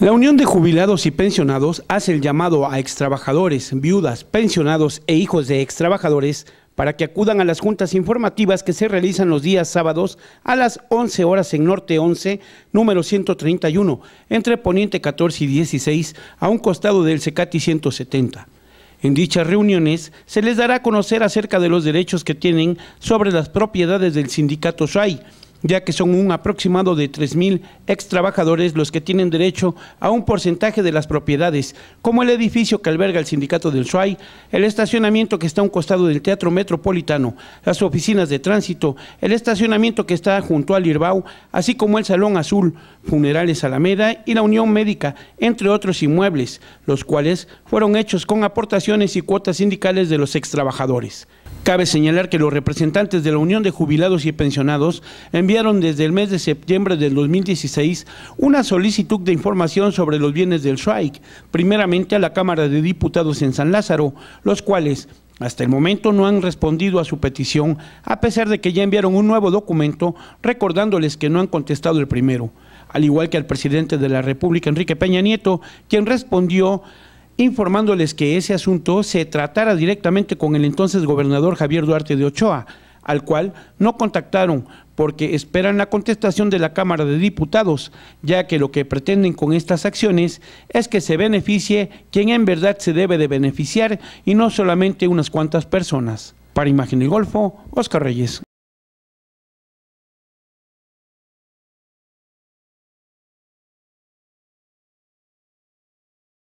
La Unión de Jubilados y Pensionados hace el llamado a extrabajadores, viudas, pensionados e hijos de extrabajadores para que acudan a las juntas informativas que se realizan los días sábados a las 11 horas en Norte 11, número 131, entre Poniente 14 y 16, a un costado del Secati 170. En dichas reuniones se les dará a conocer acerca de los derechos que tienen sobre las propiedades del sindicato Shai ya que son un aproximado de 3.000 ex trabajadores los que tienen derecho a un porcentaje de las propiedades, como el edificio que alberga el sindicato del SUAI, el estacionamiento que está a un costado del Teatro Metropolitano, las oficinas de tránsito, el estacionamiento que está junto al Irbau, así como el Salón Azul, Funerales Alameda y la Unión Médica, entre otros inmuebles, los cuales fueron hechos con aportaciones y cuotas sindicales de los ex trabajadores. Cabe señalar que los representantes de la Unión de Jubilados y Pensionados enviaron enviaron desde el mes de septiembre del 2016 una solicitud de información sobre los bienes del strike primeramente a la Cámara de Diputados en San Lázaro, los cuales hasta el momento no han respondido a su petición, a pesar de que ya enviaron un nuevo documento recordándoles que no han contestado el primero, al igual que al presidente de la República, Enrique Peña Nieto, quien respondió informándoles que ese asunto se tratara directamente con el entonces gobernador Javier Duarte de Ochoa, al cual no contactaron porque esperan la contestación de la Cámara de Diputados, ya que lo que pretenden con estas acciones es que se beneficie quien en verdad se debe de beneficiar y no solamente unas cuantas personas. Para Imagen y Golfo, Oscar Reyes.